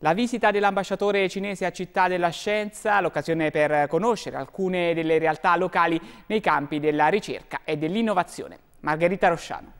La visita dell'ambasciatore cinese a Città della Scienza, l'occasione per conoscere alcune delle realtà locali nei campi della ricerca e dell'innovazione. Margherita Rosciano.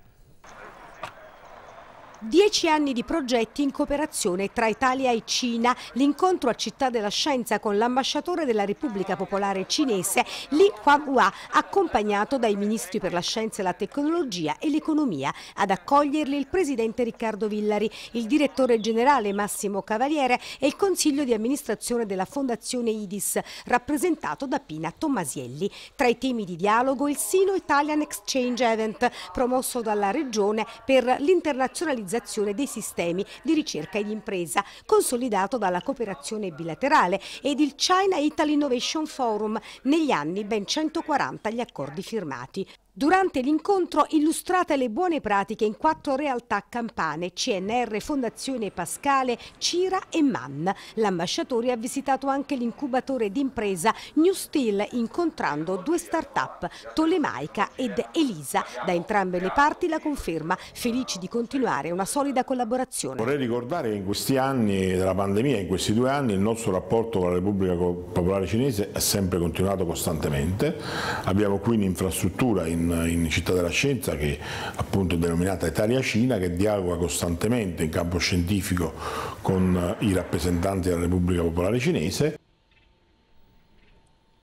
Dieci anni di progetti in cooperazione tra Italia e Cina, l'incontro a Città della Scienza con l'ambasciatore della Repubblica Popolare Cinese Li kuan accompagnato dai ministri per la scienza e la tecnologia e l'economia. Ad accoglierli il presidente Riccardo Villari, il direttore generale Massimo Cavaliere e il consiglio di amministrazione della Fondazione IDIS, rappresentato da Pina Tommasielli. Tra i temi di dialogo il Sino-Italian Exchange Event, promosso dalla Regione per l'internazionalizzazione valorizzazione dei sistemi di ricerca ed impresa, consolidato dalla cooperazione bilaterale ed il China Italy Innovation Forum, negli anni ben 140 gli accordi firmati. Durante l'incontro illustrate le buone pratiche in quattro realtà campane, CNR, Fondazione Pascale, Cira e Mann. L'ambasciatore ha visitato anche l'incubatore d'impresa New Steel incontrando due start-up, Tolemaica ed Elisa. Da entrambe le parti la conferma, felici di continuare una solida collaborazione. Vorrei ricordare che in questi anni della pandemia, in questi due anni, il nostro rapporto con la Repubblica Popolare Cinese è sempre continuato costantemente. Abbiamo qui un'infrastruttura in, in, Città della Scienza che è appunto denominata Italia Cina che dialoga costantemente in campo scientifico con eh, i rappresentanti della Repubblica Popolare Cinese.